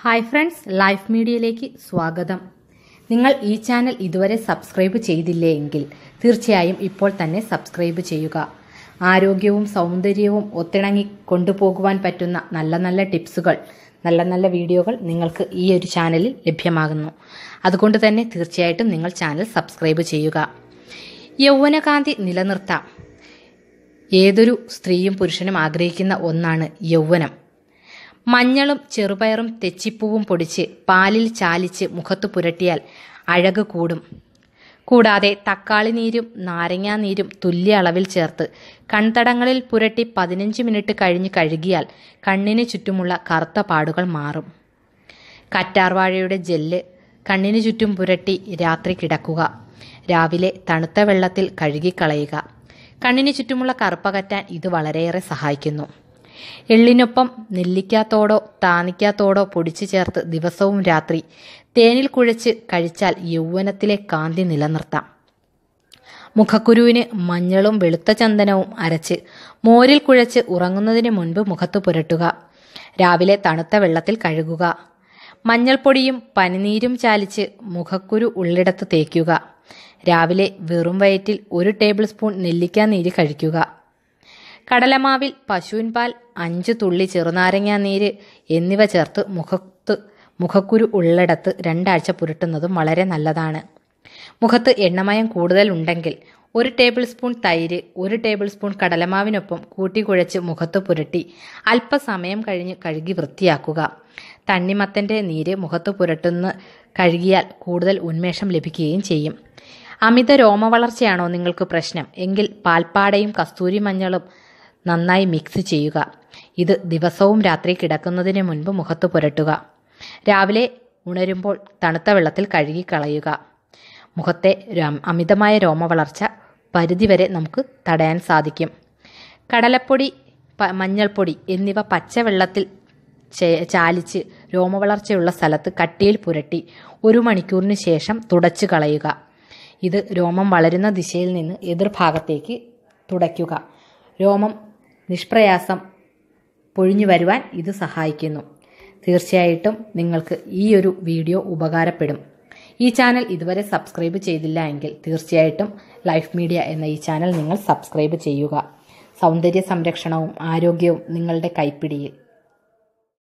hi friends life മീഡിയയിലേക്ക് സ്വാഗതം നിങ്ങൾ ഈ ചാനൽ ഇതുവരെ സബ്സ്ക്രൈബ് ചെയ്തില്ലേ എങ്കിൽ തീർച്ചയായും ഇപ്പോൾ തന്നെ സബ്സ്ക്രൈബ് ചെയ്യുക ആരോഗ്യവും സൗന്ദര്യവും ഒത്തിണങ്ങി കൊണ്ടുപോകുവാൻ പറ്റുന്ന നല്ല നല്ല ടിപ്സുകൾ നല്ല നല്ല വീഡിയോകൾ നിങ്ങൾക്ക് ഈ ഒരു ചാനലിൽ ലഭ്യമാകുന്നു അതുകൊണ്ട് തന്നെ തീർച്ചയായിട്ടും നിങ്ങൾ ചാനൽ സബ്സ്ക്രൈബ് ചെയ്യുക യൗവനകാന്തി നിലനിർത്താം ഏതൊരു സ്ത്രീയും പുരുഷനും ആഗ്രഹിക്കുന്ന ഒന്നാണ് യൗവനം മഞ്ഞളും ചെറുപയറും തെച്ചിപ്പൂവും പൊടിച്ച് പാലിൽ ചാലിച്ച് മുഖത്ത് പുരട്ടിയാൽ അഴക് കൂടും കൂടാതെ തക്കാളി നീരും നാരങ്ങാ നീരും തുല്യ അളവിൽ ചേർത്ത് കൺതടങ്ങളിൽ പുരട്ടി പതിനഞ്ച് മിനിറ്റ് കഴിഞ്ഞ് കഴുകിയാൽ കണ്ണിന് ചുറ്റുമുള്ള കറുത്ത പാടുകൾ മാറും കറ്റാർവാഴയുടെ ജെല്ല് കണ്ണിന് ചുറ്റും പുരട്ടി രാത്രി കിടക്കുക രാവിലെ തണുത്ത വെള്ളത്തിൽ കഴുകിക്കളയുക കണ്ണിന് ചുറ്റുമുള്ള കറുപ്പകറ്റാൻ ഇത് വളരെയേറെ സഹായിക്കുന്നു എള്ളിനൊപ്പം നെല്ലിക്കാത്തോടോ താനിക്കാത്തോടോ പൊടിച്ചു ചേർത്ത് ദിവസവും രാത്രി തേനിൽ കുഴച്ച് കഴിച്ചാൽ യൗവനത്തിലെ കാന്തി നിലനിർത്താം മുഖക്കുരുവിന് മഞ്ഞളും വെളുത്ത ചന്ദനവും അരച്ച് മോരിൽ കുഴച്ച് ഉറങ്ങുന്നതിന് മുൻപ് മുഖത്ത് പുരട്ടുക രാവിലെ തണുത്ത വെള്ളത്തിൽ കഴുകുക മഞ്ഞൾപ്പൊടിയും പനിനീരും ചാലിച്ച് മുഖക്കുരു ഉള്ളിടത്ത് തേക്കുക രാവിലെ വെറും വയറ്റിൽ ഒരു ടേബിൾ സ്പൂൺ നെല്ലിക്കാ നീര് കഴിക്കുക കടലമാവിൽ പശുവിൻപാൽ അഞ്ച് തുള്ളി ചെറുനാരങ്ങാ നീര് എന്നിവ ചേർത്ത് മുഖത്ത് മുഖക്കുരു ഉള്ളിടത്ത് രണ്ടാഴ്ച പുരട്ടുന്നതും വളരെ നല്ലതാണ് മുഖത്ത് എണ്ണമയം കൂടുതൽ ഉണ്ടെങ്കിൽ ഒരു ടേബിൾ സ്പൂൺ തൈര് ഒരു ടേബിൾ സ്പൂൺ കടലമാവിനൊപ്പം കൂട്ടിക്കുഴച്ച് മുഖത്ത് പുരട്ടി അല്പസമയം കഴിഞ്ഞ് കഴുകി വൃത്തിയാക്കുക തണ്ണിമത്തൻ്റെ നീര് മുഖത്ത് പുരട്ടുന്ന കഴുകിയാൽ കൂടുതൽ ഉന്മേഷം ലഭിക്കുകയും ചെയ്യും അമിത രോമവളർച്ചയാണോ നിങ്ങൾക്ക് പ്രശ്നം എങ്കിൽ പാൽപ്പാടയും കസ്തൂരി മഞ്ഞളും നന്നായി മിക്സ് ചെയ്യുക ഇത് ദിവസവും രാത്രി കിടക്കുന്നതിന് മുൻപ് മുഖത്ത് പുരട്ടുക രാവിലെ ഉണരുമ്പോൾ തണുത്ത വെള്ളത്തിൽ കഴുകിക്കളയുക മുഖത്തെ അമിതമായ രോമ വളർച്ച പരിധിവരെ നമുക്ക് തടയാൻ സാധിക്കും കടലപ്പൊടി മഞ്ഞൾപ്പൊടി എന്നിവ പച്ചവെള്ളത്തിൽ ചാലിച്ച് രോമവളർച്ചയുള്ള സ്ഥലത്ത് കട്ടിയിൽ പുരട്ടി ഒരു മണിക്കൂറിന് ശേഷം തുടച്ചു കളയുക ഇത് രോമം വളരുന്ന ദിശയിൽ നിന്ന് എതിർഭാഗത്തേക്ക് തുടയ്ക്കുക രോമം നിഷ്പ്രയാസം പൊഴിഞ്ഞു വരുവാൻ ഇത് സഹായിക്കുന്നു തീർച്ചയായിട്ടും നിങ്ങൾക്ക് ഈ ഒരു വീഡിയോ ഉപകാരപ്പെടും ഈ ചാനൽ ഇതുവരെ സബ്സ്ക്രൈബ് ചെയ്തില്ല എങ്കിൽ തീർച്ചയായിട്ടും ലൈഫ് മീഡിയ എന്ന ഈ ചാനൽ നിങ്ങൾ സബ്സ്ക്രൈബ് ചെയ്യുക സൗന്ദര്യ സംരക്ഷണവും ആരോഗ്യവും നിങ്ങളുടെ കൈപ്പിടിയിൽ